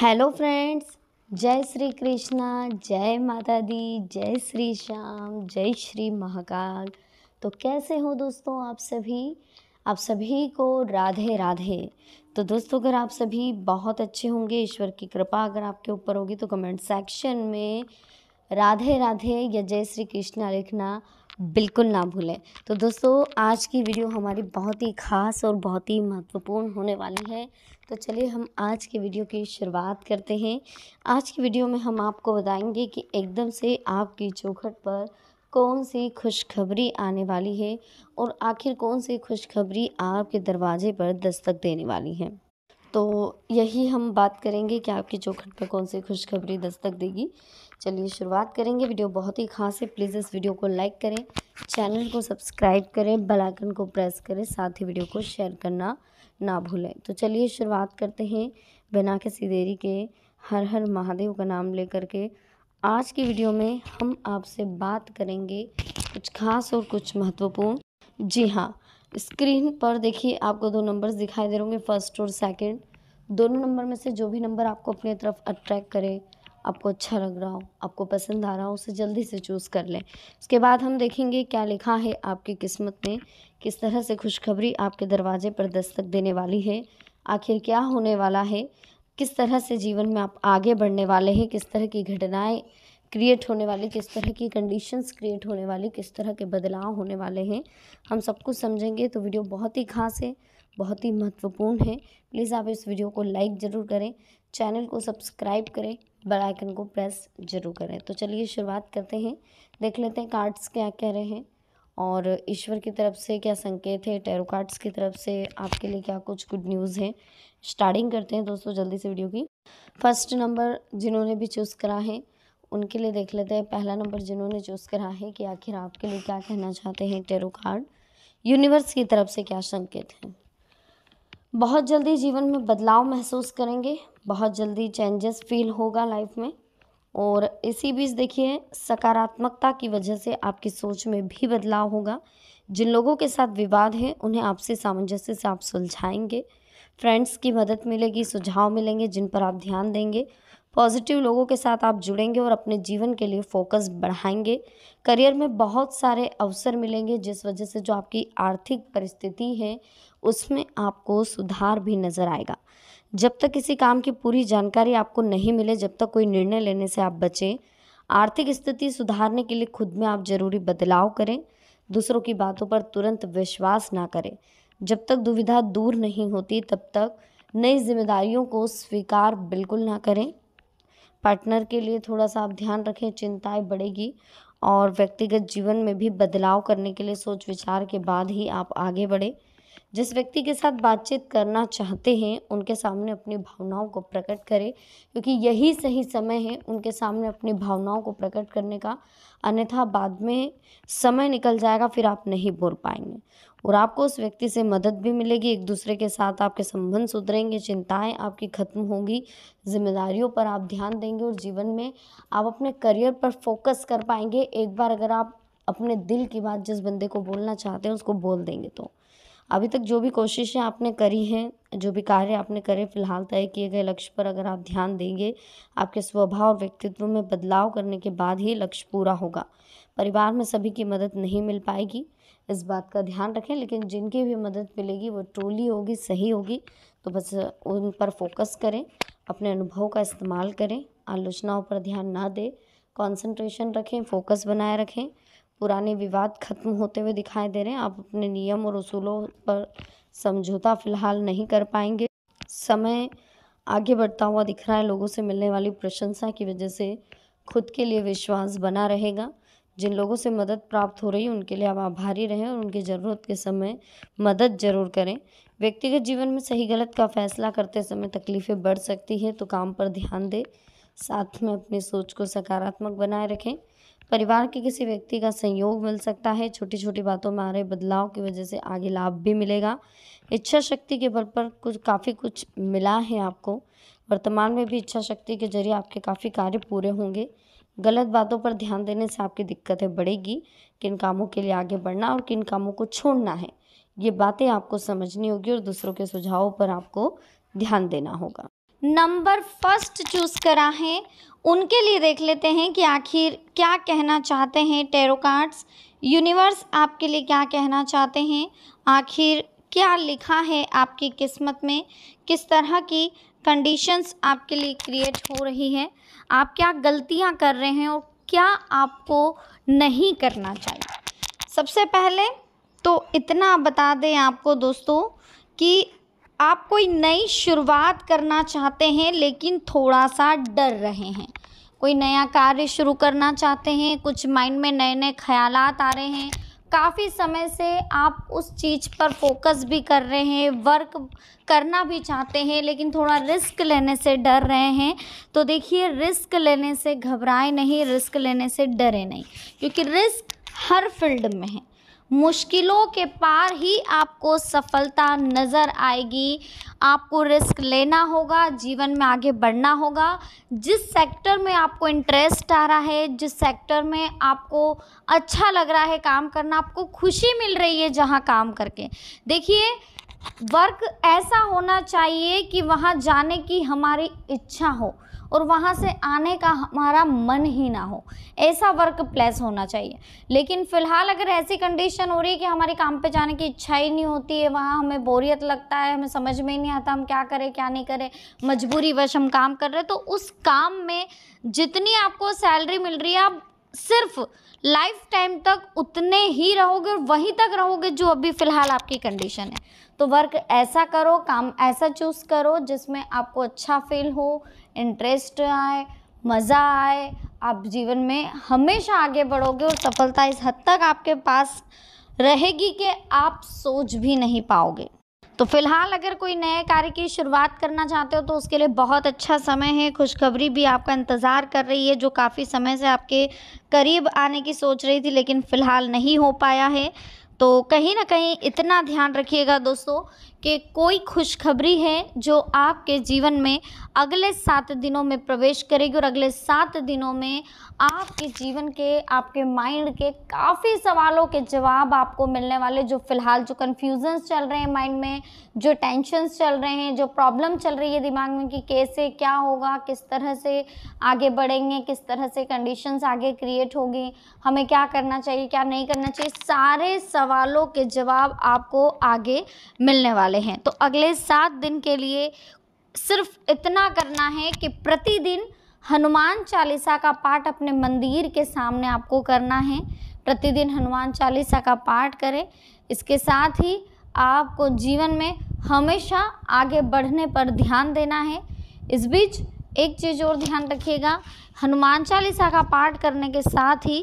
hello friends जय श्री कृष्णा जय माता दी जय श्री श्याम जय श्री महाकाल तो कैसे हो दोस्तों आप सभी आप सभी को राधे राधे तो दोस्तों अगर आप सभी बहुत अच्छे होंगे ईश्वर की कृपा अगर आपके ऊपर होगी तो कमेंट सेक्शन में राधे राधे या जय श्री कृष्णा लिखना बिल्कुल ना भूलें तो दोस्तों आज की वीडियो हमारी बहुत ही ख़ास और बहुत ही महत्वपूर्ण होने वाली है तो चलिए हम आज की वीडियो की शुरुआत करते हैं आज की वीडियो में हम आपको बताएंगे कि एकदम से आपकी चौखट पर कौन सी खुशखबरी आने वाली है और आखिर कौन सी खुशखबरी आपके दरवाजे पर दस्तक देने वाली है तो यही हम बात करेंगे कि आपकी चौखट पर कौन सी खुशखबरी दस्तक देगी चलिए शुरुआत करेंगे वीडियो बहुत ही खास है प्लीज़ इस वीडियो को लाइक करें चैनल को सब्सक्राइब करें बेल आइकन को प्रेस करें साथ ही वीडियो को शेयर करना ना भूलें तो चलिए शुरुआत करते हैं बिना किसी देरी के हर हर महादेव का नाम लेकर के आज की वीडियो में हम आपसे बात करेंगे कुछ खास और कुछ महत्वपूर्ण जी हाँ स्क्रीन पर देखिए आपको दो नंबर्स दिखाई दे रहे होंगे फर्स्ट और सेकंड दोनों नंबर में से जो भी नंबर आपको अपनी तरफ अट्रैक्ट करे आपको अच्छा लग रहा हो आपको पसंद आ रहा हो उसे जल्दी से चूज़ कर लें उसके बाद हम देखेंगे क्या लिखा है आपकी किस्मत में किस तरह से खुशखबरी आपके दरवाजे पर दस्तक देने वाली है आखिर क्या होने वाला है किस तरह से जीवन में आप आगे बढ़ने वाले हैं किस तरह की घटनाएँ क्रिएट होने वाले किस तरह की कंडीशंस क्रिएट होने वाली किस तरह के बदलाव होने वाले हैं हम सब कुछ समझेंगे तो वीडियो बहुत ही खास है बहुत ही महत्वपूर्ण है प्लीज़ आप इस वीडियो को लाइक ज़रूर करें चैनल को सब्सक्राइब करें बेल आइकन को प्रेस जरूर करें तो चलिए शुरुआत करते हैं देख लेते हैं कार्ड्स क्या कह रहे हैं और ईश्वर की तरफ से क्या संकेत है टेरो कार्ड्स की तरफ से आपके लिए क्या कुछ गुड न्यूज़ है स्टार्टिंग करते हैं दोस्तों जल्दी से वीडियो की फर्स्ट नंबर जिन्होंने भी चूज़ करा है उनके लिए देख लेते हैं पहला नंबर जिन्होंने चूज़ करा है कि आखिर आपके लिए क्या कहना चाहते हैं टेरो कार्ड यूनिवर्स की तरफ से क्या संकेत है बहुत जल्दी जीवन में बदलाव महसूस करेंगे बहुत जल्दी चेंजेस फील होगा लाइफ में और इसी बीच देखिए सकारात्मकता की वजह से आपकी सोच में भी बदलाव होगा जिन लोगों के साथ विवाद है उन्हें आपसे सामंजस्य से आप सुलझाएंगे फ्रेंड्स की मदद मिलेगी सुझाव मिलेंगे जिन पर आप ध्यान देंगे पॉजिटिव लोगों के साथ आप जुड़ेंगे और अपने जीवन के लिए फोकस बढ़ाएंगे करियर में बहुत सारे अवसर मिलेंगे जिस वजह से जो आपकी आर्थिक परिस्थिति है उसमें आपको सुधार भी नज़र आएगा जब तक किसी काम की पूरी जानकारी आपको नहीं मिले जब तक कोई निर्णय लेने से आप बचें आर्थिक स्थिति सुधारने के लिए खुद में आप जरूरी बदलाव करें दूसरों की बातों पर तुरंत विश्वास ना करें जब तक दुविधा दूर नहीं होती तब तक नई जिम्मेदारियों को स्वीकार बिल्कुल ना करें पार्टनर के लिए थोड़ा सा आप ध्यान रखें चिंताएं बढ़ेगी और व्यक्तिगत जीवन में भी बदलाव करने के लिए सोच विचार के बाद ही आप आगे बढ़ें जिस व्यक्ति के साथ बातचीत करना चाहते हैं उनके सामने अपनी भावनाओं को प्रकट करें क्योंकि यही सही समय है उनके सामने अपनी भावनाओं को प्रकट करने का अन्यथा बाद में समय निकल जाएगा फिर आप नहीं बोल पाएंगे और आपको उस व्यक्ति से मदद भी मिलेगी एक दूसरे के साथ आपके संबंध सुधरेंगे चिंताएं आपकी ख़त्म होंगी जिम्मेदारियों पर आप ध्यान देंगे और जीवन में आप अपने करियर पर फोकस कर पाएंगे एक बार अगर आप अपने दिल की बात जिस बंदे को बोलना चाहते हैं उसको बोल देंगे तो अभी तक जो भी कोशिशें आपने करी हैं जो भी कार्य आपने करे फ़िलहाल तय किए गए लक्ष्य पर अगर आप ध्यान देंगे आपके स्वभाव और व्यक्तित्व में बदलाव करने के बाद ही लक्ष्य पूरा होगा परिवार में सभी की मदद नहीं मिल पाएगी इस बात का ध्यान रखें लेकिन जिनकी भी मदद मिलेगी वो टोली होगी सही होगी तो बस उन पर फोकस करें अपने अनुभव का इस्तेमाल करें आलोचनाओं पर ध्यान ना दें कॉन्सेंट्रेशन रखें फोकस बनाए रखें पुराने विवाद खत्म होते हुए दिखाई दे रहे हैं आप अपने नियम और उसूलों पर समझौता फिलहाल नहीं कर पाएंगे समय आगे बढ़ता हुआ दिख रहा है लोगों से मिलने वाली प्रशंसा की वजह से खुद के लिए विश्वास बना रहेगा जिन लोगों से मदद प्राप्त हो रही है उनके लिए आप आभारी रहें और उनकी ज़रूरत के समय मदद ज़रूर करें व्यक्तिगत जीवन में सही गलत का फैसला करते समय तकलीफ़ें बढ़ सकती हैं तो काम पर ध्यान दें साथ में अपनी सोच को सकारात्मक बनाए रखें परिवार के किसी व्यक्ति का सहयोग मिल सकता है छोटी छोटी बातों में आ रहे बदलाव की वजह से आगे लाभ भी मिलेगा इच्छा शक्ति के बल पर कुछ काफ़ी कुछ मिला है आपको वर्तमान में भी इच्छा शक्ति के जरिए आपके काफ़ी कार्य पूरे होंगे गलत बातों पर ध्यान देने से आपकी दिक्कतें बढ़ेगी किन कामों के लिए आगे बढ़ना और किन कामों को छोड़ना है ये बातें आपको समझनी होगी और दूसरों के सुझावों पर आपको ध्यान देना होगा नंबर फर्स्ट चूज करा है उनके लिए देख लेते हैं कि आखिर क्या कहना चाहते हैं टेरो कार्ड्स यूनिवर्स आपके लिए क्या कहना चाहते हैं आखिर क्या लिखा है आपकी किस्मत में किस तरह की कंडीशंस आपके लिए क्रिएट हो रही है आप क्या गलतियां कर रहे हैं और क्या आपको नहीं करना चाहिए सबसे पहले तो इतना बता दें आपको दोस्तों कि आप कोई नई शुरुआत करना चाहते हैं लेकिन थोड़ा सा डर रहे हैं कोई नया कार्य शुरू करना चाहते हैं कुछ माइंड में नए नए ख्याल आ रहे हैं काफ़ी समय से आप उस चीज़ पर फोकस भी कर रहे हैं वर्क करना भी चाहते हैं लेकिन थोड़ा रिस्क लेने से डर रहे हैं तो देखिए रिस्क लेने से घबराएं नहीं रिस्क लेने से डरे नहीं क्योंकि रिस्क हर फील्ड में है मुश्किलों के पार ही आपको सफलता नज़र आएगी आपको रिस्क लेना होगा जीवन में आगे बढ़ना होगा जिस सेक्टर में आपको इंटरेस्ट आ रहा है जिस सेक्टर में आपको अच्छा लग रहा है काम करना आपको खुशी मिल रही है जहाँ काम करके देखिए वर्क ऐसा होना चाहिए कि वहाँ जाने की हमारी इच्छा हो और वहाँ से आने का हमारा मन ही ना हो ऐसा वर्क प्लेस होना चाहिए लेकिन फ़िलहाल अगर ऐसी कंडीशन हो रही है कि हमारे काम पे जाने की इच्छा ही नहीं होती है वहाँ हमें बोरियत लगता है हमें समझ में ही नहीं आता हम क्या करें क्या नहीं करें मजबूरी वश हम काम कर रहे तो उस काम में जितनी आपको सैलरी मिल रही है आप सिर्फ़ लाइफ टाइम तक उतने ही रहोगे और वहीं तक रहोगे जो अभी फ़िलहाल आपकी कंडीशन है तो वर्क ऐसा करो काम ऐसा चूज़ करो जिसमें आपको अच्छा फील हो इंटरेस्ट आए मज़ा आए आप जीवन में हमेशा आगे बढ़ोगे और सफलता इस हद तक आपके पास रहेगी कि आप सोच भी नहीं पाओगे तो फिलहाल अगर कोई नए कार्य की शुरुआत करना चाहते हो तो उसके लिए बहुत अच्छा समय है खुशखबरी भी आपका इंतज़ार कर रही है जो काफ़ी समय से आपके करीब आने की सोच रही थी लेकिन फ़िलहाल नहीं हो पाया है तो कहीं ना कहीं इतना ध्यान रखिएगा दोस्तों कि कोई खुशखबरी है जो आपके जीवन में अगले सात दिनों में प्रवेश करेगी और अगले सात दिनों में आपके जीवन के आपके माइंड के काफ़ी सवालों के जवाब आपको मिलने वाले जो फ़िलहाल जो कन्फ्यूजन्स चल रहे हैं माइंड में जो टेंशन्स चल रहे हैं जो प्रॉब्लम चल रही है दिमाग में कि कैसे क्या होगा किस तरह से आगे बढ़ेंगे किस तरह से कंडीशंस आगे क्रिएट होगी हमें क्या करना चाहिए क्या नहीं करना चाहिए सारे सवालों के जवाब आपको आगे मिलने वाले वाले हैं तो अगले सात दिन के लिए सिर्फ इतना करना है कि प्रतिदिन हनुमान चालीसा का पाठ अपने मंदिर के सामने आपको करना है प्रतिदिन हनुमान चालीसा का पाठ करें इसके साथ ही आपको जीवन में हमेशा आगे बढ़ने पर ध्यान देना है इस बीच एक चीज़ और ध्यान रखिएगा हनुमान चालीसा का पाठ करने के साथ ही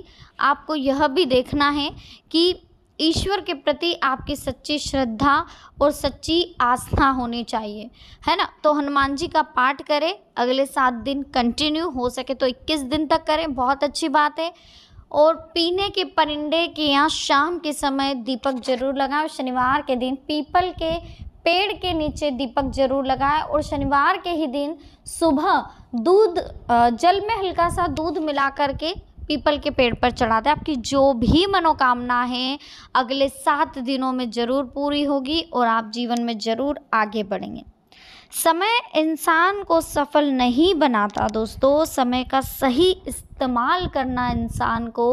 आपको यह भी देखना है कि ईश्वर के प्रति आपकी सच्ची श्रद्धा और सच्ची आस्था होनी चाहिए है ना तो हनुमान जी का पाठ करें अगले सात दिन कंटिन्यू हो सके तो 21 दिन तक करें बहुत अच्छी बात है और पीने के परिंडे के यहाँ शाम के समय दीपक जरूर लगाएं शनिवार के दिन पीपल के पेड़ के नीचे दीपक जरूर लगाएं और शनिवार के ही दिन सुबह दूध जल में हल्का सा दूध मिला करके पीपल के पेड़ पर चढ़ा दें आपकी जो भी मनोकामना है अगले सात दिनों में ज़रूर पूरी होगी और आप जीवन में ज़रूर आगे बढ़ेंगे समय इंसान को सफल नहीं बनाता दोस्तों समय का सही इस्तेमाल करना इंसान को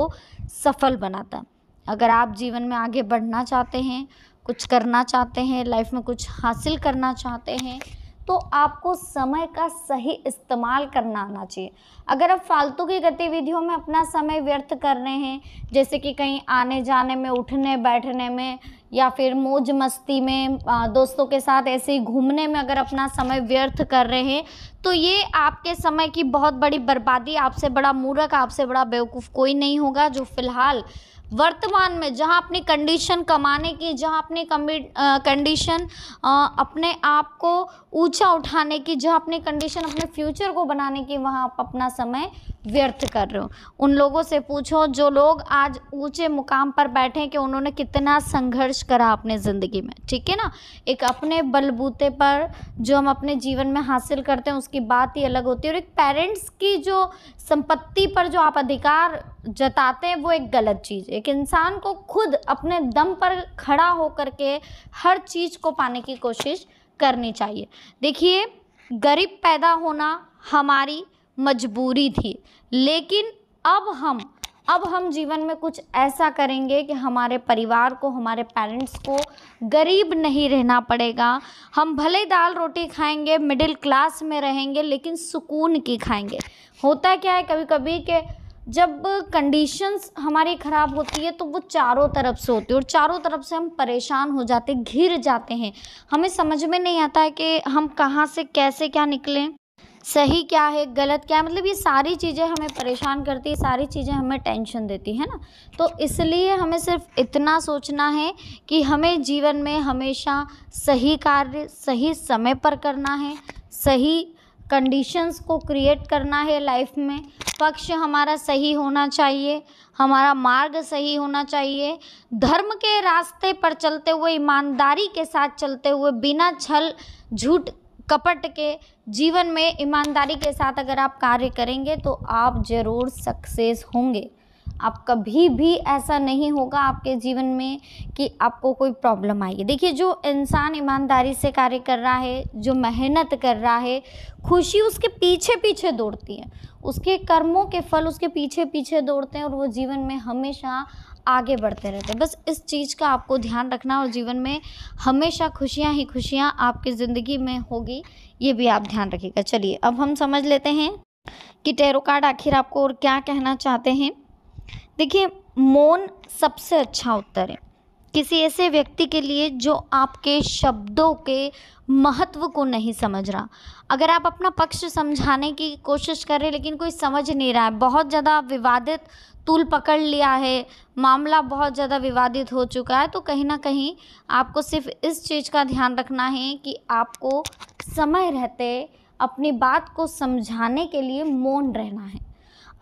सफल बनाता है अगर आप जीवन में आगे बढ़ना चाहते हैं कुछ करना चाहते हैं लाइफ में कुछ हासिल करना चाहते हैं तो आपको समय का सही इस्तेमाल करना आना चाहिए अगर आप फालतू की गतिविधियों में अपना समय व्यर्थ कर रहे हैं जैसे कि कहीं आने जाने में उठने बैठने में या फिर मौज मस्ती में दोस्तों के साथ ऐसे ही घूमने में अगर अपना समय व्यर्थ कर रहे हैं तो ये आपके समय की बहुत बड़ी बर्बादी आपसे बड़ा मूर्ख आपसे बड़ा बेवकूफ़ कोई नहीं होगा जो फ़िलहाल वर्तमान में जहाँ अपनी कंडीशन कमाने की जहाँ अपनी कंडीशन अपने आप को ऊंचा उठाने की जहाँ अपनी कंडीशन अपने फ्यूचर को बनाने की वहाँ आप अपना समय व्यर्थ कर रहे हो उन लोगों से पूछो जो लोग आज ऊंचे मुकाम पर बैठे हैं कि उन्होंने कितना संघर्ष करा अपने ज़िंदगी में ठीक है ना एक अपने बलबूते पर जो हम अपने जीवन में हासिल करते हैं उसकी बात ही अलग होती है और एक पेरेंट्स की जो संपत्ति पर जो आप अधिकार जताते हैं वो एक गलत चीज़ है एक इंसान को खुद अपने दम पर खड़ा होकर के हर चीज़ को पाने की कोशिश करनी चाहिए देखिए गरीब पैदा होना हमारी मजबूरी थी लेकिन अब हम अब हम जीवन में कुछ ऐसा करेंगे कि हमारे परिवार को हमारे पेरेंट्स को गरीब नहीं रहना पड़ेगा हम भले दाल रोटी खाएंगे मिडिल क्लास में रहेंगे लेकिन सुकून की खाएंगे होता क्या है कभी कभी कि जब कंडीशंस हमारी ख़राब होती है तो वो चारों तरफ से होती है और चारों तरफ से हम परेशान हो जाते घिर जाते हैं हमें समझ में नहीं आता है कि हम कहाँ से कैसे क्या निकलें सही क्या है गलत क्या है मतलब ये सारी चीज़ें हमें परेशान करती है सारी चीज़ें हमें टेंशन देती है ना तो इसलिए हमें सिर्फ इतना सोचना है कि हमें जीवन में हमेशा सही कार्य सही समय पर करना है सही कंडीशंस को क्रिएट करना है लाइफ में पक्ष हमारा सही होना चाहिए हमारा मार्ग सही होना चाहिए धर्म के रास्ते पर चलते हुए ईमानदारी के साथ चलते हुए बिना छल झूठ कपट के जीवन में ईमानदारी के साथ अगर आप कार्य करेंगे तो आप ज़रूर सक्सेस होंगे आप कभी भी ऐसा नहीं होगा आपके जीवन में कि आपको कोई प्रॉब्लम आएगी देखिए जो इंसान ईमानदारी से कार्य कर रहा है जो मेहनत कर रहा है खुशी उसके पीछे पीछे दौड़ती है उसके कर्मों के फल उसके पीछे पीछे दौड़ते हैं और वो जीवन में हमेशा आगे बढ़ते रहते हैं बस इस चीज़ का आपको ध्यान रखना और जीवन में हमेशा खुशियाँ ही खुशियाँ आपकी ज़िंदगी में होगी ये भी आप ध्यान रखिएगा चलिए अब हम समझ लेते हैं कि टेरो कार्ड आखिर आपको और क्या कहना चाहते हैं देखिए मौन सबसे अच्छा उत्तर है किसी ऐसे व्यक्ति के लिए जो आपके शब्दों के महत्व को नहीं समझ रहा अगर आप अपना पक्ष समझाने की कोशिश कर रहे हैं लेकिन कोई समझ नहीं रहा है बहुत ज़्यादा विवादित तूल पकड़ लिया है मामला बहुत ज़्यादा विवादित हो चुका है तो कहीं ना कहीं आपको सिर्फ इस चीज़ का ध्यान रखना है कि आपको समय रहते अपनी बात को समझाने के लिए मौन रहना है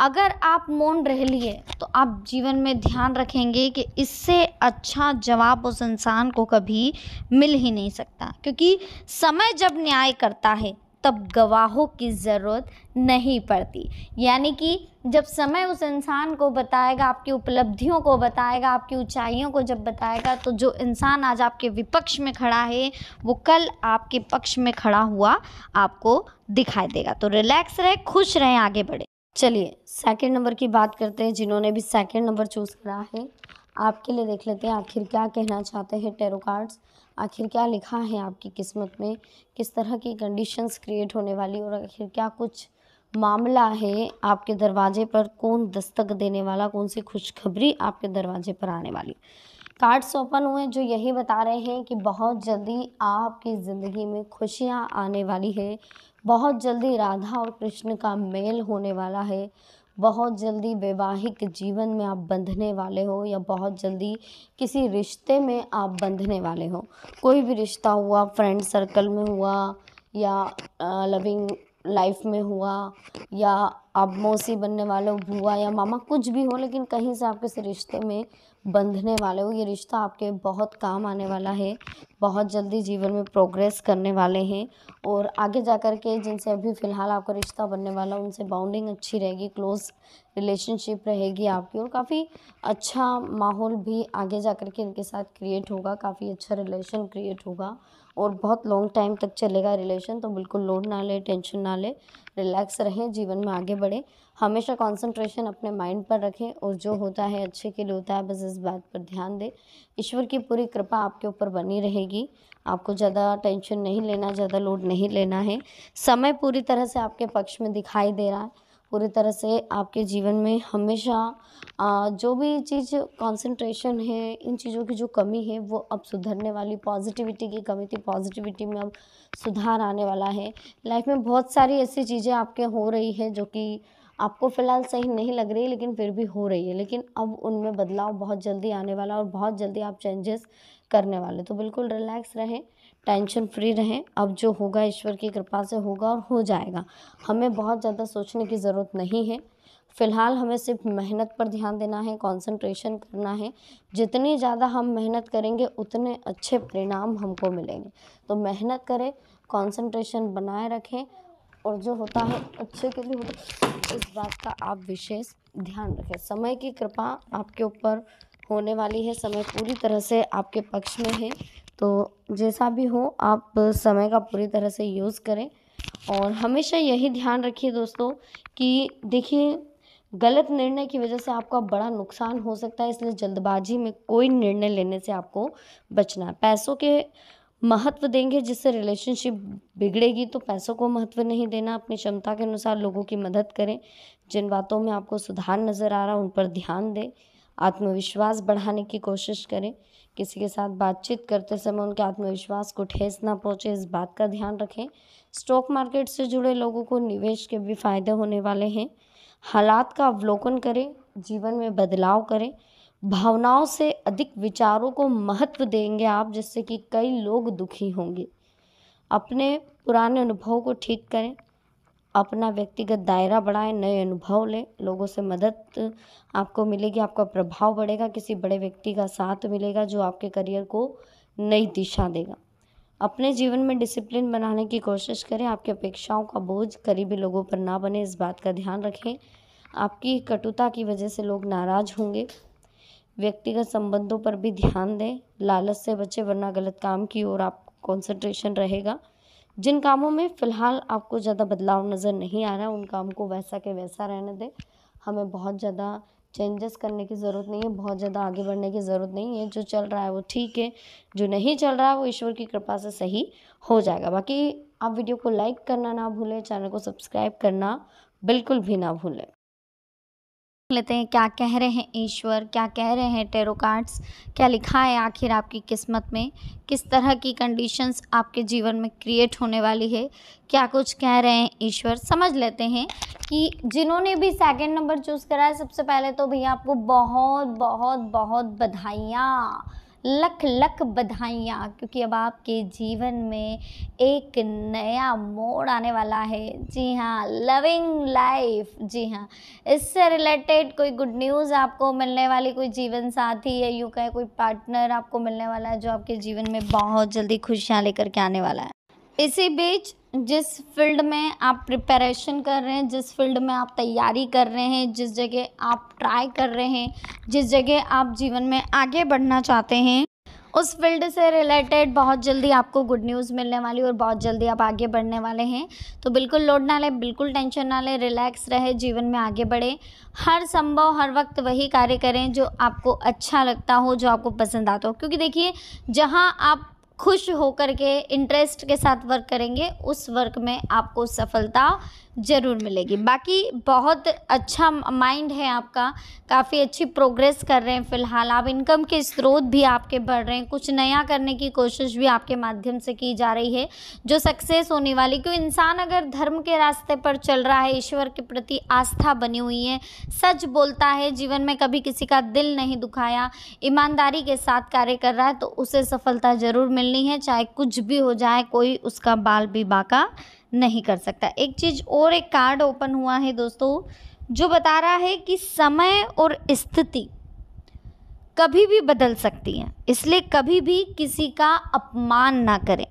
अगर आप मौन रह लिए तो आप जीवन में ध्यान रखेंगे कि इससे अच्छा जवाब उस इंसान को कभी मिल ही नहीं सकता क्योंकि समय जब न्याय करता है तब गवाहों की ज़रूरत नहीं पड़ती यानी कि जब समय उस इंसान को बताएगा आपकी उपलब्धियों को बताएगा आपकी ऊंचाइयों को जब बताएगा तो जो इंसान आज आपके विपक्ष में खड़ा है वो कल आपके पक्ष में खड़ा हुआ आपको दिखाई देगा तो रिलैक्स रहे खुश रहें आगे बढ़े चलिए सेकंड नंबर की बात करते हैं जिन्होंने भी सेकंड नंबर चूज़ करा है आपके लिए देख लेते हैं आखिर क्या कहना चाहते हैं टेरो कार्ड्स आखिर क्या लिखा है आपकी किस्मत में किस तरह की कंडीशंस क्रिएट होने वाली और आखिर क्या कुछ मामला है आपके दरवाजे पर कौन दस्तक देने वाला कौन सी खुशखबरी आपके दरवाजे पर आने वाली कार्ड्स ओपन हुए जो यही बता रहे हैं कि बहुत जल्दी आपकी ज़िंदगी में खुशियाँ आने वाली है बहुत जल्दी राधा और कृष्ण का मेल होने वाला है बहुत जल्दी वैवाहिक जीवन में आप बंधने वाले हो या बहुत जल्दी किसी रिश्ते में आप बंधने वाले हो कोई भी रिश्ता हुआ फ्रेंड सर्कल में हुआ या लविंग लाइफ में हुआ या आप मौसी बनने वाले हो बुआ या मामा कुछ भी हो लेकिन कहीं से आप किसी रिश्ते में बंधने वाले हो ये रिश्ता आपके बहुत काम आने वाला है बहुत जल्दी जीवन में प्रोग्रेस करने वाले हैं और आगे जा कर के जिनसे अभी फ़िलहाल आपका रिश्ता बनने वाला उनसे बाउंडिंग अच्छी रहेगी क्लोज रिलेशनशिप रहेगी आपकी और काफ़ी अच्छा माहौल भी आगे जा कर के इनके साथ क्रिएट होगा काफ़ी अच्छा रिलेशन क्रिएट होगा और बहुत लॉन्ग टाइम तक चलेगा रिलेशन तो बिल्कुल लोड ना ले टेंशन ना ले रिलैक्स रहें जीवन में आगे बढ़ें हमेशा कंसंट्रेशन अपने माइंड पर रखें और जो होता है अच्छे के लिए होता है बस इस बात पर ध्यान दें ईश्वर की पूरी कृपा आपके ऊपर बनी रहेगी आपको ज़्यादा टेंशन नहीं लेना ज़्यादा लोड नहीं लेना है समय पूरी तरह से आपके पक्ष में दिखाई दे रहा है पूरी तरह से आपके जीवन में हमेशा जो भी चीज़ कंसंट्रेशन है इन चीज़ों की जो कमी है वो अब सुधरने वाली पॉजिटिविटी की कमी थी पॉजिटिविटी में अब सुधार आने वाला है लाइफ में बहुत सारी ऐसी चीज़ें आपके हो रही है जो कि आपको फ़िलहाल सही नहीं लग रही लेकिन फिर भी हो रही है लेकिन अब उनमें बदलाव बहुत जल्दी आने वाला और बहुत जल्दी आप चेंजेस करने वाले तो बिल्कुल रिलैक्स रहें टेंशन फ्री रहें अब जो होगा ईश्वर की कृपा से होगा और हो जाएगा हमें बहुत ज़्यादा सोचने की ज़रूरत नहीं है फ़िलहाल हमें सिर्फ मेहनत पर ध्यान देना है कंसंट्रेशन करना है जितनी ज़्यादा हम मेहनत करेंगे उतने अच्छे परिणाम हमको मिलेंगे तो मेहनत करें कंसंट्रेशन बनाए रखें और जो होता है अच्छे के लिए होता है इस बात का आप विशेष ध्यान रखें समय की कृपा आपके ऊपर होने वाली है समय पूरी तरह से आपके पक्ष में है तो जैसा भी हो आप समय का पूरी तरह से यूज़ करें और हमेशा यही ध्यान रखिए दोस्तों कि देखिए गलत निर्णय की वजह से आपका बड़ा नुकसान हो सकता है इसलिए जल्दबाजी में कोई निर्णय लेने से आपको बचना है पैसों के महत्व देंगे जिससे रिलेशनशिप बिगड़ेगी तो पैसों को महत्व नहीं देना अपनी क्षमता के अनुसार लोगों की मदद करें जिन बातों में आपको सुधार नज़र आ रहा उन पर ध्यान दें आत्मविश्वास बढ़ाने की कोशिश करें किसी के साथ बातचीत करते समय उनके आत्मविश्वास को ठेस ना पहुंचे इस बात का ध्यान रखें स्टॉक मार्केट से जुड़े लोगों को निवेश के भी फायदे होने वाले हैं हालात का अवलोकन करें जीवन में बदलाव करें भावनाओं से अधिक विचारों को महत्व देंगे आप जिससे कि कई लोग दुखी होंगे अपने पुराने अनुभव को ठीक करें अपना व्यक्तिगत दायरा बढ़ाएँ नए अनुभव लें लोगों से मदद आपको मिलेगी आपका प्रभाव बढ़ेगा किसी बड़े व्यक्ति का साथ मिलेगा जो आपके करियर को नई दिशा देगा अपने जीवन में डिसिप्लिन बनाने की कोशिश करें आपकी अपेक्षाओं का बोझ करीबी लोगों पर ना बने इस बात का ध्यान रखें आपकी कटुता की वजह से लोग नाराज होंगे व्यक्तिगत संबंधों पर भी ध्यान दें लालच से बचें वरना गलत काम की ओर आप कॉन्सेंट्रेशन रहेगा जिन कामों में फ़िलहाल आपको ज़्यादा बदलाव नज़र नहीं आ रहा उन काम को वैसा के वैसा रहने दें हमें बहुत ज़्यादा चेंजेस करने की ज़रूरत नहीं है बहुत ज़्यादा आगे बढ़ने की ज़रूरत नहीं है जो चल रहा है वो ठीक है जो नहीं चल रहा है वो ईश्वर की कृपा से सही हो जाएगा बाकी आप वीडियो को लाइक करना ना भूलें चैनल को सब्सक्राइब करना बिल्कुल भी ना भूलें लेते हैं क्या कह रहे हैं ईश्वर क्या कह रहे हैं टेरो कार्ड्स क्या लिखा है आखिर आपकी किस्मत में किस तरह की कंडीशंस आपके जीवन में क्रिएट होने वाली है क्या कुछ कह रहे हैं ईश्वर समझ लेते हैं कि जिन्होंने भी सेकंड नंबर चूज़ करा है सबसे पहले तो भैया आपको बहुत बहुत बहुत बधाइयाँ लख लख बधाइयाँ क्योंकि अब आपके जीवन में एक नया मोड़ आने वाला है जी हाँ लविंग लाइफ जी हाँ इससे रिलेटेड कोई गुड न्यूज़ आपको मिलने वाली कोई जीवन साथी या यूँ कहें कोई पार्टनर आपको मिलने वाला है जो आपके जीवन में बहुत जल्दी खुशियाँ लेकर के आने वाला है इसी बीच जिस फील्ड में आप प्रिपरेशन कर रहे हैं जिस फील्ड में आप तैयारी कर रहे हैं जिस जगह आप ट्राई कर रहे हैं जिस जगह आप जीवन में आगे बढ़ना चाहते हैं उस फील्ड से रिलेटेड बहुत जल्दी आपको गुड न्यूज़ मिलने वाली और बहुत जल्दी आप आगे बढ़ने वाले हैं तो बिल्कुल लोड ना लें बिल्कुल टेंशन ना लें रिलैक्स रहे जीवन में आगे बढ़े हर संभव हर वक्त वही कार्य करें जो आपको अच्छा लगता हो जो आपको पसंद आता हो क्योंकि देखिए जहाँ आप खुश होकर के इंटरेस्ट के साथ वर्क करेंगे उस वर्क में आपको सफलता ज़रूर मिलेगी बाकी बहुत अच्छा माइंड है आपका काफ़ी अच्छी प्रोग्रेस कर रहे हैं फ़िलहाल आप इनकम के स्रोत भी आपके बढ़ रहे हैं कुछ नया करने की कोशिश भी आपके माध्यम से की जा रही है जो सक्सेस होने वाली क्यों इंसान अगर धर्म के रास्ते पर चल रहा है ईश्वर के प्रति आस्था बनी हुई है सच बोलता है जीवन में कभी किसी का दिल नहीं दुखाया ईमानदारी के साथ कार्य कर रहा है तो उसे सफलता ज़रूर मिलनी है चाहे कुछ भी हो जाए कोई उसका बाल भी बाका नहीं कर सकता एक चीज़ और एक कार्ड ओपन हुआ है दोस्तों जो बता रहा है कि समय और स्थिति कभी भी बदल सकती हैं इसलिए कभी भी किसी का अपमान ना करें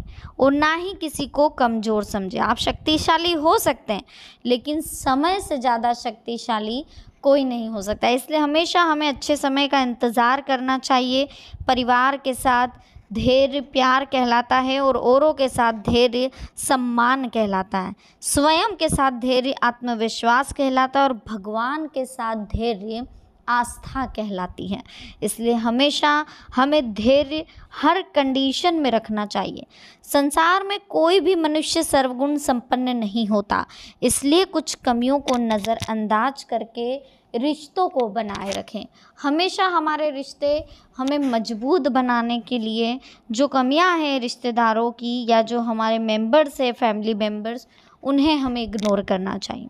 और ना ही किसी को कमज़ोर समझें आप शक्तिशाली हो सकते हैं लेकिन समय से ज़्यादा शक्तिशाली कोई नहीं हो सकता इसलिए हमेशा हमें अच्छे समय का इंतज़ार करना चाहिए परिवार के साथ धैर्य प्यार कहलाता है और औरों के साथ धैर्य सम्मान कहलाता है स्वयं के साथ धैर्य आत्मविश्वास कहलाता है और भगवान के साथ धैर्य आस्था कहलाती है इसलिए हमेशा हमें धैर्य हर कंडीशन में रखना चाहिए संसार में कोई भी मनुष्य सर्वगुण संपन्न नहीं होता इसलिए कुछ कमियों को नज़रअंदाज करके रिश्तों को बनाए रखें हमेशा हमारे रिश्ते हमें मजबूत बनाने के लिए जो कमियां हैं रिश्तेदारों की या जो हमारे मेंबर्स है फैमिली मेंबर्स उन्हें हमें इग्नोर करना चाहिए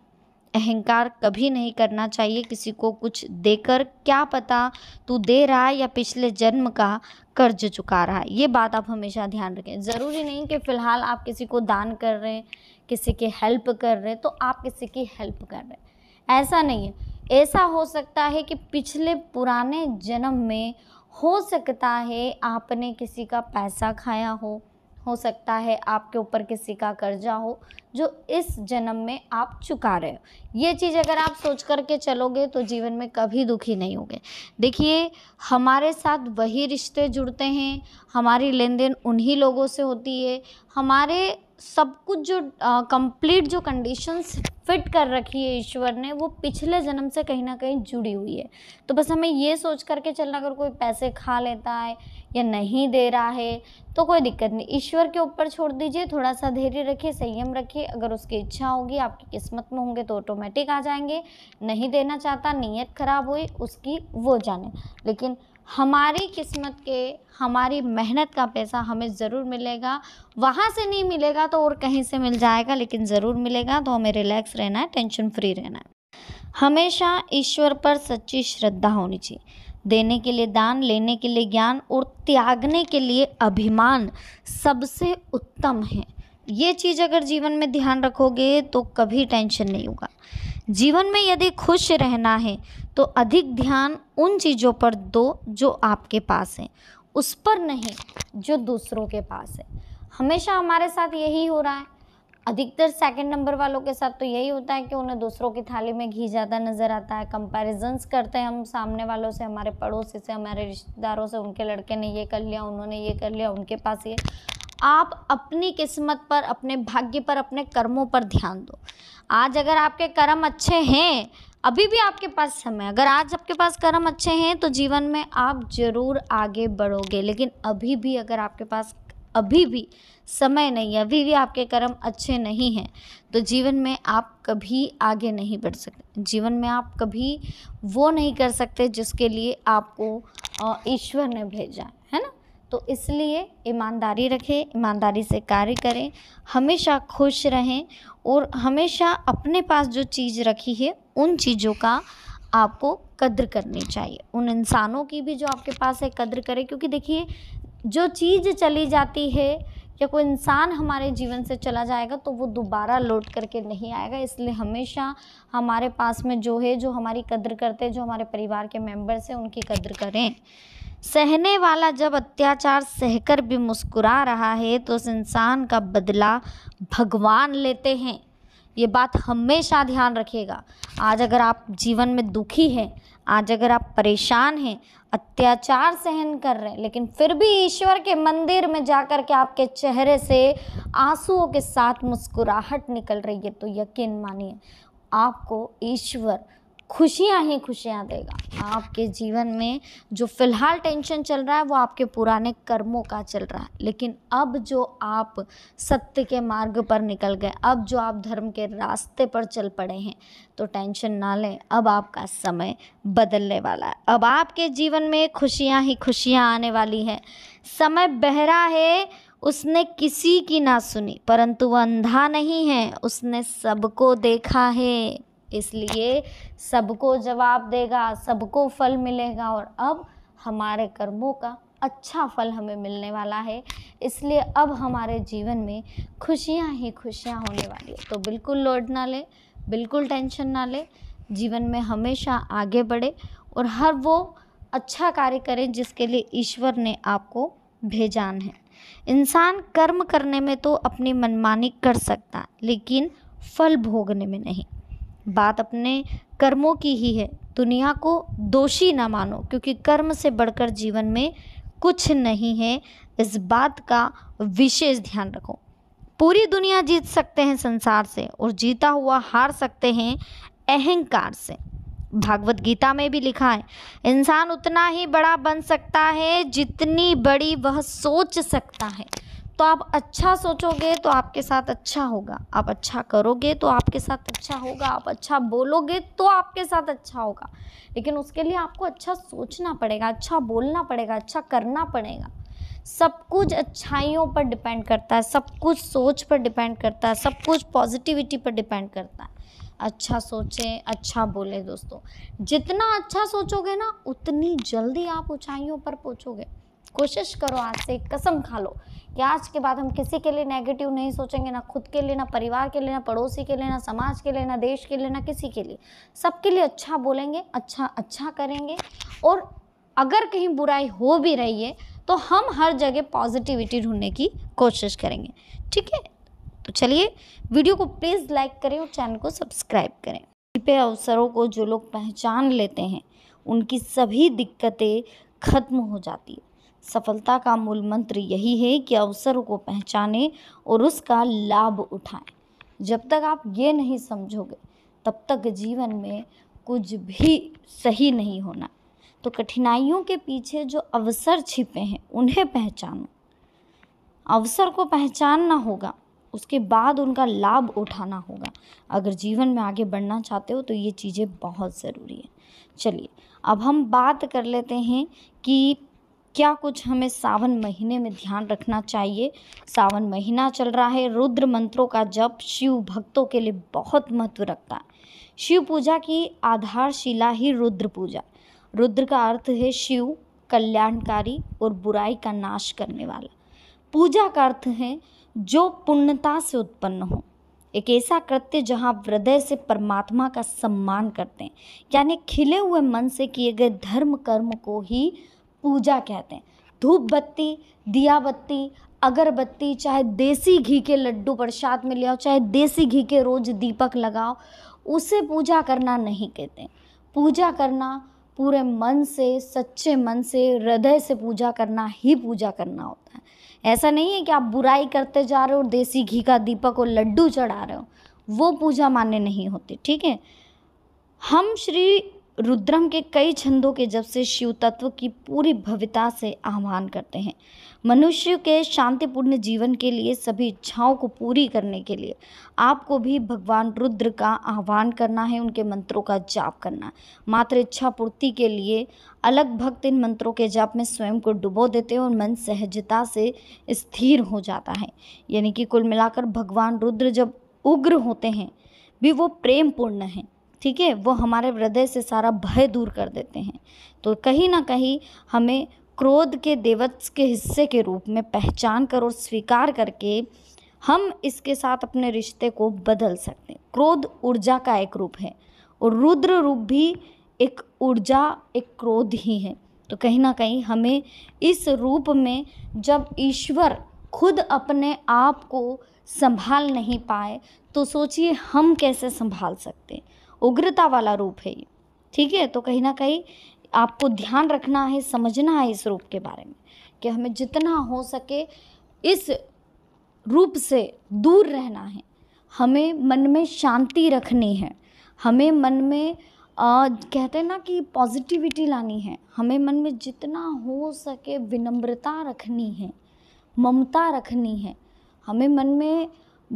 अहंकार कभी नहीं करना चाहिए किसी को कुछ देकर क्या पता तू दे रहा है या पिछले जन्म का कर्ज चुका रहा है ये बात आप हमेशा ध्यान रखें ज़रूरी नहीं कि फ़िलहाल आप किसी को दान कर रहे हैं किसी की हेल्प कर रहे हैं तो आप किसी की हेल्प कर रहे हैं ऐसा नहीं है ऐसा हो सकता है कि पिछले पुराने जन्म में हो सकता है आपने किसी का पैसा खाया हो हो सकता है आपके ऊपर किसी का कर्जा हो जो इस जन्म में आप चुका रहे हो ये चीज़ अगर आप सोच करके चलोगे तो जीवन में कभी दुखी नहीं होगे देखिए हमारे साथ वही रिश्ते जुड़ते हैं हमारी लेन देन उन्हीं लोगों से होती है हमारे सब कुछ जो कंप्लीट जो कंडीशंस फिट कर रखी है ईश्वर ने वो पिछले जन्म से कहीं ना कहीं जुड़ी हुई है तो बस हमें ये सोच करके चलना अगर कोई पैसे खा लेता है या नहीं दे रहा है तो कोई दिक्कत नहीं ईश्वर के ऊपर छोड़ दीजिए थोड़ा सा धैर्य रखिए संयम रखिए अगर उसकी इच्छा होगी आपकी किस्मत में होंगे तो ऑटोमेटिक आ जाएंगे नहीं देना चाहता नीयत खराब हुई उसकी वो जाने लेकिन हमारी किस्मत के हमारी मेहनत का पैसा हमें ज़रूर मिलेगा वहाँ से नहीं मिलेगा तो और कहीं से मिल जाएगा लेकिन ज़रूर मिलेगा तो हमें रिलैक्स रहना है टेंशन फ्री रहना है हमेशा ईश्वर पर सच्ची श्रद्धा होनी चाहिए देने के लिए दान लेने के लिए ज्ञान और त्यागने के लिए अभिमान सबसे उत्तम है ये चीज़ अगर जीवन में ध्यान रखोगे तो कभी टेंशन नहीं होगा जीवन में यदि खुश रहना है तो अधिक ध्यान उन चीज़ों पर दो जो आपके पास है उस पर नहीं जो दूसरों के पास है हमेशा हमारे साथ यही हो रहा है अधिकतर सेकंड नंबर वालों के साथ तो यही होता है कि उन्हें दूसरों की थाली में घी ज़्यादा नज़र आता है कंपैरिजन्स करते हैं हम सामने वालों से हमारे पड़ोसी से हमारे रिश्तेदारों से उनके लड़के ने ये कर लिया उन्होंने ये कर लिया उनके पास ये आप अपनी किस्मत पर अपने भाग्य पर अपने कर्मों पर ध्यान दो आज अगर आपके कर्म अच्छे हैं अभी भी आपके पास समय अगर आज आपके पास कर्म अच्छे हैं तो जीवन में आप ज़रूर आगे बढ़ोगे लेकिन अभी भी अगर आपके पास अभी भी समय नहीं है अभी भी आपके कर्म अच्छे नहीं हैं तो जीवन में आप कभी आगे नहीं बढ़ सकते जीवन में आप कभी वो नहीं कर सकते जिसके लिए आपको ईश्वर ने भेजा है ना तो इसलिए ईमानदारी रखें ईमानदारी से कार्य करें हमेशा खुश रहें और हमेशा अपने पास जो चीज़ रखी है उन चीज़ों का आपको कद्र करनी चाहिए उन इंसानों की भी जो आपके पास है कद्र करें क्योंकि देखिए जो चीज़ चली जाती है या कोई इंसान हमारे जीवन से चला जाएगा तो वो दोबारा लौट करके नहीं आएगा इसलिए हमेशा हमारे पास में जो है जो हमारी कद्र करते हैं जो हमारे परिवार के मेम्बर्स हैं उनकी कद्र करें सहने वाला जब अत्याचार सहकर भी मुस्कुरा रहा है तो उस इंसान का बदला भगवान लेते हैं ये बात हमेशा ध्यान रखिएगा आज अगर आप जीवन में दुखी हैं आज अगर आप परेशान हैं अत्याचार सहन कर रहे हैं लेकिन फिर भी ईश्वर के मंदिर में जाकर के आपके चेहरे से आंसुओं के साथ मुस्कुराहट निकल रही है तो यकीन मानिए आपको ईश्वर खुशियाँ ही खुशियाँ देगा आपके जीवन में जो फ़िलहाल टेंशन चल रहा है वो आपके पुराने कर्मों का चल रहा है लेकिन अब जो आप सत्य के मार्ग पर निकल गए अब जो आप धर्म के रास्ते पर चल पड़े हैं तो टेंशन ना लें अब आपका समय बदलने वाला है अब आपके जीवन में खुशियाँ ही खुशियाँ आने वाली है समय बहरा है उसने किसी की ना सुनी परंतु वह अंधा नहीं है उसने सबको देखा है इसलिए सबको जवाब देगा सबको फल मिलेगा और अब हमारे कर्मों का अच्छा फल हमें मिलने वाला है इसलिए अब हमारे जीवन में खुशियाँ ही खुशियाँ होने वाली है तो बिल्कुल लोड ना ले बिल्कुल टेंशन ना ले जीवन में हमेशा आगे बढ़े और हर वो अच्छा कार्य करें जिसके लिए ईश्वर ने आपको भेजान है इंसान कर्म करने में तो अपनी मनमानी कर सकता लेकिन फल भोगने में नहीं बात अपने कर्मों की ही है दुनिया को दोषी ना मानो क्योंकि कर्म से बढ़कर जीवन में कुछ नहीं है इस बात का विशेष ध्यान रखो पूरी दुनिया जीत सकते हैं संसार से और जीता हुआ हार सकते हैं अहंकार से भागवत गीता में भी लिखा है इंसान उतना ही बड़ा बन सकता है जितनी बड़ी वह सोच सकता है तो आप अच्छा सोचोगे तो आपके साथ अच्छा होगा आप अच्छा करोगे तो आपके साथ अच्छा होगा आप अच्छा बोलोगे तो आपके साथ अच्छा होगा लेकिन उसके लिए आपको अच्छा सोचना पड़ेगा अच्छा बोलना पड़ेगा अच्छा करना पड़ेगा सब कुछ अच्छाइयों पर डिपेंड करता है सब कुछ सोच पर डिपेंड करता है सब कुछ पॉजिटिविटी पर डिपेंड करता है अच्छा सोचें अच्छा बोले दोस्तों जितना अच्छा सोचोगे ना उतनी जल्दी आप ऊंचाइयों पर पहुँचोगे कोशिश करो आज से कसम खा लो कि आज के बाद हम किसी के लिए नेगेटिव नहीं सोचेंगे ना खुद के लिए ना परिवार के लिए ना पड़ोसी के लिए ना समाज के लिए ना देश के लिए ना किसी के लिए सबके लिए अच्छा बोलेंगे अच्छा अच्छा करेंगे और अगर कहीं बुराई हो भी रही है तो हम हर जगह पॉजिटिविटी ढूंढने की कोशिश करेंगे ठीक है तो चलिए वीडियो को प्लीज़ लाइक करें और चैनल को सब्सक्राइब करें पे अवसरों को जो लोग पहचान लेते हैं उनकी सभी दिक्कतें खत्म हो जाती है सफलता का मूल मंत्र यही है कि अवसर को पहचानें और उसका लाभ उठाएं जब तक आप ये नहीं समझोगे तब तक जीवन में कुछ भी सही नहीं होना तो कठिनाइयों के पीछे जो अवसर छिपे हैं उन्हें पहचानो अवसर को पहचानना होगा उसके बाद उनका लाभ उठाना होगा अगर जीवन में आगे बढ़ना चाहते हो तो ये चीज़ें बहुत ज़रूरी है चलिए अब हम बात कर लेते हैं कि क्या कुछ हमें सावन महीने में ध्यान रखना चाहिए सावन महीना चल रहा है रुद्र मंत्रों का जप शिव भक्तों के लिए बहुत महत्व रखता है शिव पूजा की आधारशिला ही रुद्र पूजा रुद्र का अर्थ है शिव कल्याणकारी और बुराई का नाश करने वाला पूजा का अर्थ है जो पुण्यता से उत्पन्न हो एक ऐसा कृत्य जहाँ हृदय से परमात्मा का सम्मान करते हैं यानी खिले हुए मन से किए गए धर्म कर्म को ही पूजा कहते हैं धूप बत्ती दिया बत्ती अगरबत्ती चाहे देसी घी के लड्डू प्रसाद में ले आओ चाहे देसी घी के रोज़ दीपक लगाओ उसे पूजा करना नहीं कहते पूजा करना पूरे मन से सच्चे मन से हृदय से पूजा करना ही पूजा करना होता है ऐसा नहीं है कि आप बुराई करते जा रहे हो और देसी घी का दीपक और लड्डू चढ़ा रहे हो वो पूजा मान्य नहीं होती ठीक है हम श्री रुद्रम के कई छंदों के जब से शिव तत्व की पूरी भव्यता से आह्वान करते हैं मनुष्य के शांतिपूर्ण जीवन के लिए सभी इच्छाओं को पूरी करने के लिए आपको भी भगवान रुद्र का आह्वान करना है उनके मंत्रों का जाप करना मात्र इच्छा पूर्ति के लिए अलग भक्त इन मंत्रों के जाप में स्वयं को डुबो देते हैं और मन सहजता से स्थिर हो जाता है यानी कि कुल मिलाकर भगवान रुद्र जब उग्र होते हैं भी वो प्रेम पूर्ण हैं ठीक है वो हमारे हृदय से सारा भय दूर कर देते हैं तो कहीं ना कहीं हमें क्रोध के देवत्स के हिस्से के रूप में पहचान कर और स्वीकार करके हम इसके साथ अपने रिश्ते को बदल सकते हैं क्रोध ऊर्जा का एक रूप है और रुद्र रूप भी एक ऊर्जा एक क्रोध ही है तो कहीं ना कहीं हमें इस रूप में जब ईश्वर खुद अपने आप को संभाल नहीं पाए तो सोचिए हम कैसे संभाल सकते हैं उग्रता वाला रूप है ये ठीक है तो कहीं ना कहीं आपको ध्यान रखना है समझना है इस रूप के बारे में कि हमें जितना हो सके इस रूप से दूर रहना है हमें मन में शांति रखनी है हमें मन में आ, कहते हैं ना कि पॉजिटिविटी लानी है हमें मन में जितना हो सके विनम्रता रखनी है ममता रखनी है हमें मन में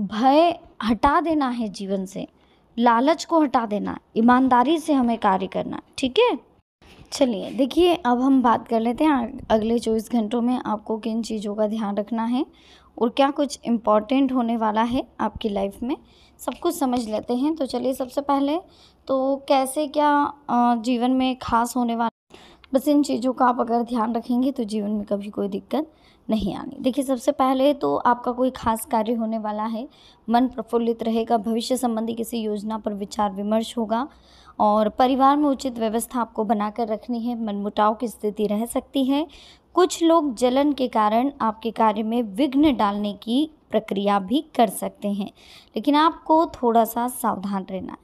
भय हटा देना है जीवन से लालच को हटा देना ईमानदारी से हमें कार्य करना ठीक है चलिए देखिए अब हम बात कर लेते हैं अगले चौबीस घंटों में आपको किन चीज़ों का ध्यान रखना है और क्या कुछ इम्पॉर्टेंट होने वाला है आपकी लाइफ में सब कुछ समझ लेते हैं तो चलिए सबसे पहले तो कैसे क्या जीवन में खास होने वाला बस इन चीज़ों का आप अगर ध्यान रखेंगे तो जीवन में कभी कोई दिक्कत नहीं आनी देखिए सबसे पहले तो आपका कोई खास कार्य होने वाला है मन प्रफुल्लित रहेगा भविष्य संबंधी किसी योजना पर विचार विमर्श होगा और परिवार में उचित व्यवस्था आपको बनाकर रखनी है मनमुटाव की स्थिति रह सकती है कुछ लोग जलन के कारण आपके कार्य में विघ्न डालने की प्रक्रिया भी कर सकते हैं लेकिन आपको थोड़ा सा सावधान रहना है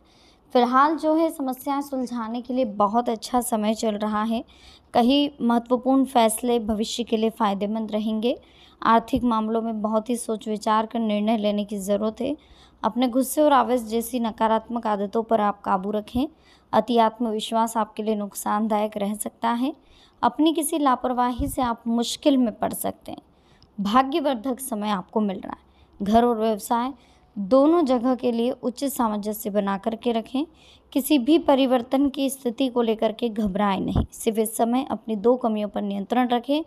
फिलहाल जो है समस्याएं सुलझाने के लिए बहुत अच्छा समय चल रहा है कई महत्वपूर्ण फैसले भविष्य के लिए फ़ायदेमंद रहेंगे आर्थिक मामलों में बहुत ही सोच विचार कर निर्णय लेने की ज़रूरत है अपने गुस्से और आवेश जैसी नकारात्मक आदतों पर आप काबू रखें अति आत्मविश्वास आपके लिए नुकसानदायक रह सकता है अपनी किसी लापरवाही से आप मुश्किल में पड़ सकते हैं भाग्यवर्धक समय आपको मिल रहा है घर और व्यवसाय दोनों जगह के लिए उच्च सामंजस्य बना करके रखें किसी भी परिवर्तन की स्थिति को लेकर के घबराएं नहीं सिर्फ इस समय अपनी दो कमियों पर नियंत्रण रखें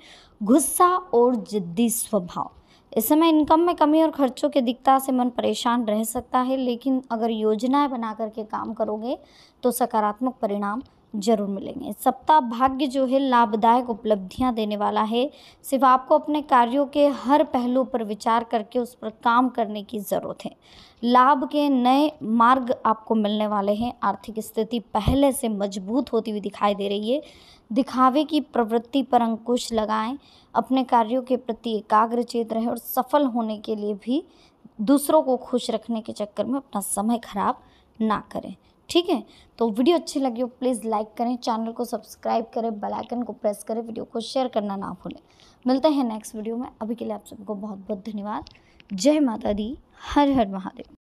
गुस्सा और जिद्दी स्वभाव इस समय इनकम में कमी और खर्चों की दिखता से मन परेशान रह सकता है लेकिन अगर योजनाएं बना करके काम करोगे तो सकारात्मक परिणाम जरूर मिलेंगे सप्ताह भाग्य जो है लाभदायक उपलब्धियां देने वाला है सिर्फ आपको अपने कार्यों के हर पहलू पर विचार करके उस पर काम करने की ज़रूरत है लाभ के नए मार्ग आपको मिलने वाले हैं आर्थिक स्थिति पहले से मजबूत होती हुई दिखाई दे रही है दिखावे की प्रवृत्ति पर अंकुश लगाएं अपने कार्यों के प्रति एकाग्रचित रहें और सफल होने के लिए भी दूसरों को खुश रखने के चक्कर में अपना समय खराब ना करें ठीक है तो वीडियो अच्छी लगी हो प्लीज़ लाइक करें चैनल को सब्सक्राइब करें बेल आइकन को प्रेस करें वीडियो को शेयर करना ना भूलें मिलते हैं नेक्स्ट वीडियो में अभी के लिए आप सबको बहुत बहुत धन्यवाद जय माता दी हर हर महादेव